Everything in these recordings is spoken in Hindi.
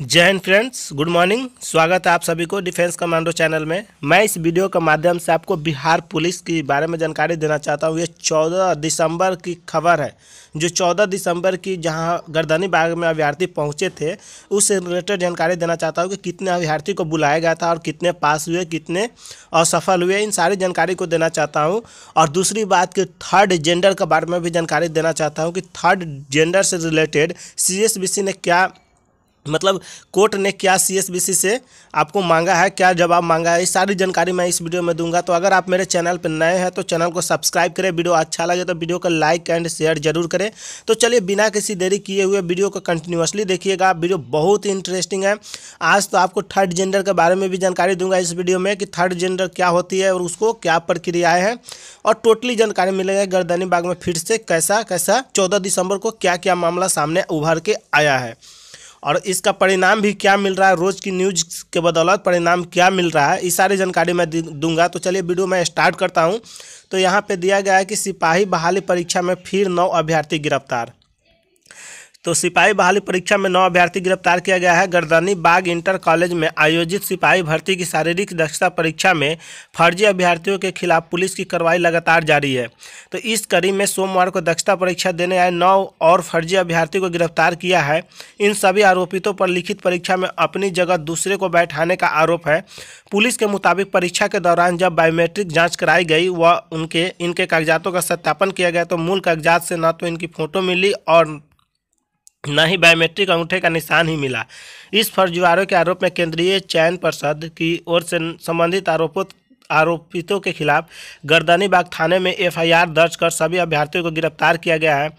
जय हिंद फ्रेंड्स गुड मॉर्निंग स्वागत है आप सभी को डिफेंस कमांडो चैनल में मैं इस वीडियो के माध्यम से आपको बिहार पुलिस के बारे में जानकारी देना चाहता हूँ ये 14 दिसंबर की खबर है जो 14 दिसंबर की जहाँ गर्दनी बाग में अभ्यर्थी पहुँचे थे उससे रिलेटेड जानकारी देना चाहता हूँ कि कितने अभ्यर्थी को बुलाया गया था और कितने पास हुए कितने असफल हुए इन सारी जानकारी को देना चाहता हूँ और दूसरी बात कि थर्ड जेंडर के बारे में भी जानकारी देना चाहता हूँ कि थर्ड जेंडर से रिलेटेड सी ने क्या मतलब कोर्ट ने क्या सीएसबीसी से आपको मांगा है क्या जवाब मांगा है ये सारी जानकारी मैं इस वीडियो में दूंगा तो अगर आप मेरे चैनल पर नए हैं तो चैनल को सब्सक्राइब करें वीडियो अच्छा लगे तो वीडियो को लाइक एंड शेयर जरूर करें तो चलिए बिना किसी देरी किए हुए वीडियो को कंटिन्यूसली देखिएगा वीडियो बहुत ही इंटरेस्टिंग है आज तो आपको थर्ड जेंडर के बारे में भी जानकारी दूंगा इस वीडियो में कि थर्ड जेंडर क्या होती है और उसको क्या प्रक्रियाएँ हैं और टोटली जानकारी मिलेगी गर्दनी बाग में फिर से कैसा कैसा चौदह दिसंबर को क्या क्या मामला सामने उभर के आया है और इसका परिणाम भी क्या मिल रहा है रोज़ की न्यूज़ के बदौलत परिणाम क्या मिल रहा है ये सारी जानकारी मैं दूंगा तो चलिए वीडियो मैं स्टार्ट करता हूँ तो यहाँ पे दिया गया है कि सिपाही बहाली परीक्षा में फिर नौ अभ्यर्थी गिरफ्तार तो सिपाही बहाली परीक्षा में नौ अभ्यर्थी गिरफ्तार किया गया है गर्दनी बाग इंटर कॉलेज में आयोजित सिपाही भर्ती की शारीरिक दक्षता परीक्षा में फर्जी अभ्यर्थियों के खिलाफ पुलिस की कार्रवाई लगातार जारी है तो इस कड़ी में सोमवार को दक्षता परीक्षा देने आए नौ और फर्जी अभ्यर्थी को गिरफ्तार किया है इन सभी आरोपितों पर लिखित परीक्षा में अपनी जगह दूसरे को बैठाने का आरोप है पुलिस के मुताबिक परीक्षा के दौरान जब बायोमेट्रिक जाँच कराई गई व उनके इनके कागजातों का सत्यापन किया गया तो मूल कागजात से न तो इनकी फोटो मिली और न ही बायोमेट्रिक अंगूठे का निशान ही मिला इस फर्जीवाड़े के आरोप में केंद्रीय चयन परिषद की ओर से संबंधित आरोपों आरोपितों के खिलाफ गर्दनीबाग थाने में एफआईआर दर्ज कर सभी अभ्यर्थियों को गिरफ्तार किया गया है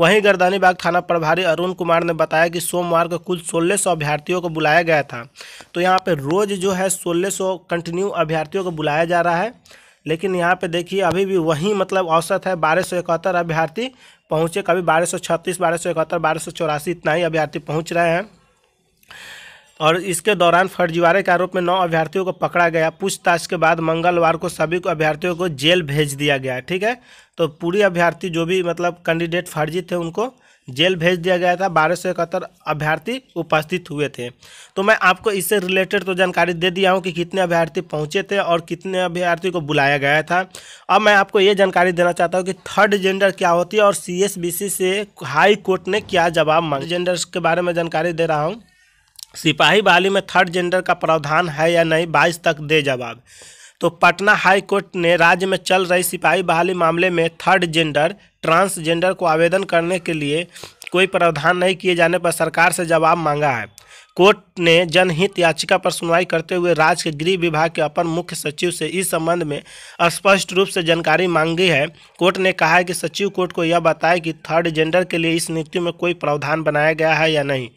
वहीं गर्दनीबाग थाना प्रभारी अरुण कुमार ने बताया कि सोमवार को कुल सोलह सौ अभ्यर्थियों को बुलाया गया था तो यहाँ पर रोज़ जो है सोलह सौ कंटिन्यू अभ्यर्थियों को बुलाया जा रहा है लेकिन यहाँ पे देखिए अभी भी वही मतलब औसत है बारह सौ इकहत्तर अभ्यर्थी पहुँचे कभी बारह सौ छत्तीस बारह सौ इकहत्तर बारह सौ चौरासी इतना ही अभ्यर्थी पहुँच रहे हैं और इसके दौरान फर्जीवाड़े के आरोप में नौ अभ्यर्थियों को पकड़ा गया पूछताछ के बाद मंगलवार को सभी को अभ्यर्थियों को जेल भेज दिया गया ठीक है तो पूरी अभ्यर्थी जो भी मतलब कैंडिडेट फर्जी थे उनको जेल भेज दिया गया था बारह सौ इकहत्तर अभ्यर्थी उपस्थित हुए थे तो मैं आपको इससे रिलेटेड तो जानकारी दे दिया हूँ कि कितने अभ्यर्थी पहुँचे थे और कितने अभ्यर्थी को बुलाया गया था अब मैं आपको ये जानकारी देना चाहता हूँ कि थर्ड जेंडर क्या होती है और सी से हाई कोर्ट ने क्या जवाब मांगा जेंडर्स के बारे में जानकारी दे रहा हूँ सिपाही बहाली में थर्ड जेंडर का प्रावधान है या नहीं बाईस तक दे जवाब तो पटना हाई कोर्ट ने राज्य में चल रही सिपाही बहाली मामले में थर्ड जेंडर ट्रांसजेंडर को आवेदन करने के लिए कोई प्रावधान नहीं किए जाने पर सरकार से जवाब मांगा है कोर्ट ने जनहित याचिका पर सुनवाई करते हुए राज्य के गृह विभाग के अपर मुख्य सचिव से इस संबंध में स्पष्ट रूप से जानकारी मांगी है कोर्ट ने कहा है कि सचिव कोर्ट को यह बताए कि थर्ड जेंडर के लिए इस नीति में कोई प्रावधान बनाया गया है या नहीं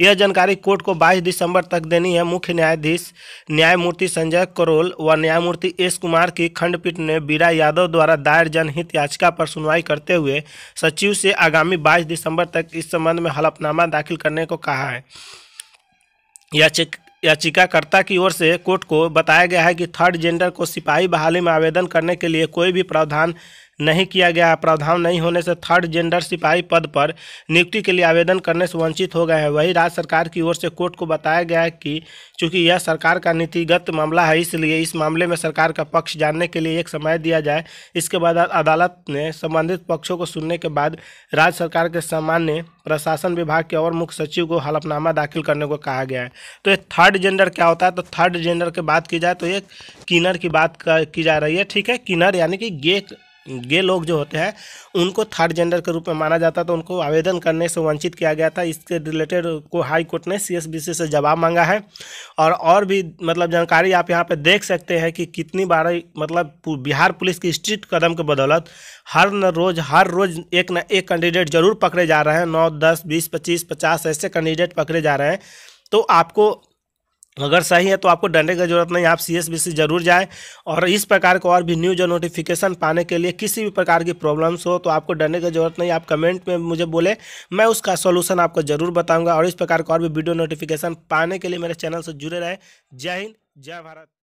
यह जानकारी कोर्ट को 22 दिसंबर तक देनी है मुख्य न्यायाधीश न्यायमूर्ति संजय करोल व न्यायमूर्ति एस कुमार की खंडपीठ ने बीरा यादव द्वारा दायर जनहित याचिका पर सुनवाई करते हुए सचिव से आगामी 22 दिसंबर तक इस संबंध में हलफनामा दाखिल करने को कहा है याचिक याचिकाकर्ता की ओर से कोर्ट को बताया गया है कि थर्ड जेंडर को सिपाही बहाली में आवेदन करने के लिए कोई भी प्रावधान नहीं किया गया है प्रावधान नहीं होने से थर्ड जेंडर सिपाही पद पर नियुक्ति के लिए आवेदन करने से वंचित हो गए हैं वही राज्य सरकार की ओर से कोर्ट को बताया गया है कि चूंकि यह सरकार का नीतिगत मामला है इसलिए इस मामले में सरकार का पक्ष जानने के लिए एक समय दिया जाए इसके बाद अदालत ने संबंधित पक्षों को सुनने के बाद राज्य सरकार के सामान्य प्रशासन विभाग के और मुख्य सचिव को हलफनामा दाखिल करने को कहा गया है तो ये थर्ड जेंडर क्या होता है तो थर्ड जेंडर की बात की जाए तो ये किनर की बात की जा रही है ठीक है किनर यानी कि गेट गे लोग जो होते हैं उनको थर्ड जेंडर के रूप में माना जाता तो उनको आवेदन करने से वंचित किया गया था इसके रिलेटेड को हाई कोर्ट ने सीएसबीसी से जवाब मांगा है और और भी मतलब जानकारी आप यहाँ पे देख सकते हैं कि कितनी बार मतलब बिहार पुलिस की स्ट्रिक्ट कदम के बदौलत हर न रोज़ हर रोज़ एक न एक कैंडिडेट जरूर पकड़े जा रहे हैं नौ दस बीस पच्चीस पचास ऐसे कैंडिडेट पकड़े जा रहे हैं तो आपको अगर सही है तो आपको डरने की जरूरत नहीं आप सी एस बी सी जरूर जाए और इस प्रकार का और भी न्यूज और नोटिफिकेशन पाने के लिए किसी भी प्रकार की प्रॉब्लम्स हो तो आपको डरने की जरूरत नहीं आप कमेंट में मुझे बोले मैं उसका सॉल्यूशन आपको जरूर बताऊंगा और इस प्रकार का और भी वीडियो नोटिफिकेशन पाने के लिए मेरे चैनल से जुड़े रहे जय हिंद जय भारत